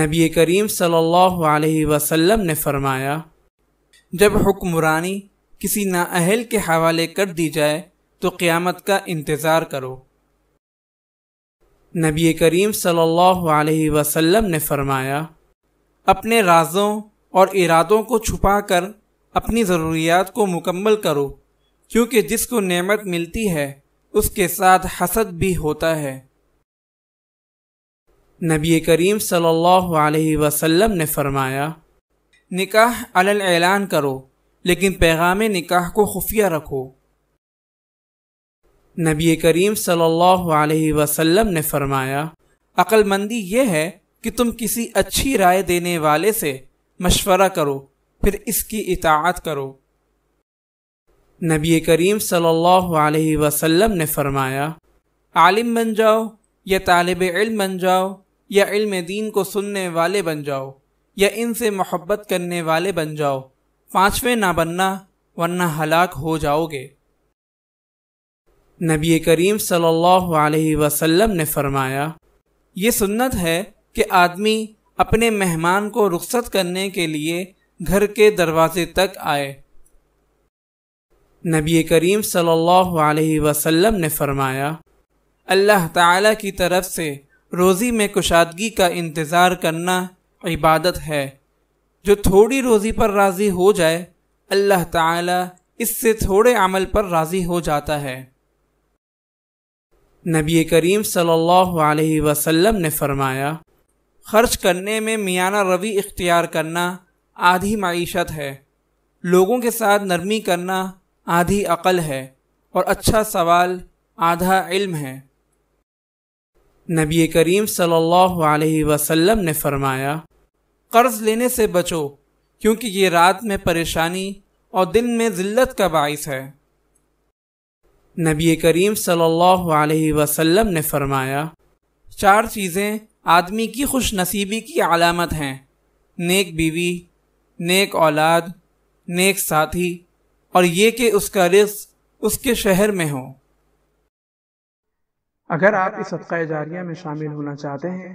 नबी करीम सल्लल्लाहु अलैहि वसल्लम ने फरमाया जब हुक्मरानी किसी नाअहल के हवाले कर दी जाए तो क़यामत का इंतज़ार करो नबी करीम सल्लल्लाहु अलैहि वसल्लम ने फरमाया अपने राजों और इरादों को छुपा कर अपनी ज़रूरियात को मुकम्मल करो क्योंकि जिसको नेमत मिलती है उसके साथ हसद भी होता है नबी करीम सल्लल्लाहु अलैहि वसल्लम ने फरमाया निकाह अलल ऐलान करो लेकिन पैगाम निकाह को खुफिया रखो नबी करीम सल्लल्लाहु अलैहि वसल्लम ने फरमाया अक्लमंदी यह है कि तुम किसी अच्छी राय देने वाले से मशवरा करो फिर इसकी इतात करो नबी करीम सल्लल्लाहु अलैहि वसल्लम ने फरमाया आलिम बन जाओ या तालब इल्म बन जाओ या इल्म दीन को सुनने वाले बन जाओ या इनसे मोहब्बत करने वाले बन जाओ पांचवें ना बनना वरना हलाक हो जाओगे नबी करीम सल्लल्लाहु अलैहि वसल्लम ने फरमाया ये सुन्नत है कि आदमी अपने मेहमान को रुख्सत करने के लिए घर के दरवाजे तक आए नबी करीम सल्लल्लाहु अलैहि वसल्लम ने फरमाया अल्लाह ताला की तरफ से रोज़ी में कुशादगी का इंतज़ार करना इबादत है जो थोड़ी रोज़ी पर राज़ी हो जाए अल्लाह ताला इससे थोड़े अमल पर राज़ी हो जाता है नबी करीम सल्लल्लाहु अलैहि वसल्लम ने फरमाया खर्च करने में मियाना रवि इख्तियार करना आधी मीशत है लोगों के साथ नरमी करना आधी अकल है और अच्छा सवाल आधा इल्म है नबी करीम सल्लल्लाहु अलैहि वसल्लम ने फरमाया कर्ज़ लेने से बचो क्योंकि ये रात में परेशानी और दिन में ज़िल्लत का बाइस है नबी करीम सल्लल्लाहु अलैहि वसल्लम ने फरमाया चार चीज़ें आदमी की खुश नसीबी की अलामत हैं नेक बीवी नेक औलाद नेक साथी और ये कि उसका रिस्क उसके शहर में हो अगर आप इस सदका जारिया में शामिल होना चाहते हैं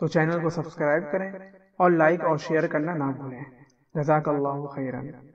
तो चैनल को सब्सक्राइब करें और लाइक और शेयर करना ना भूलें जजाक खैरन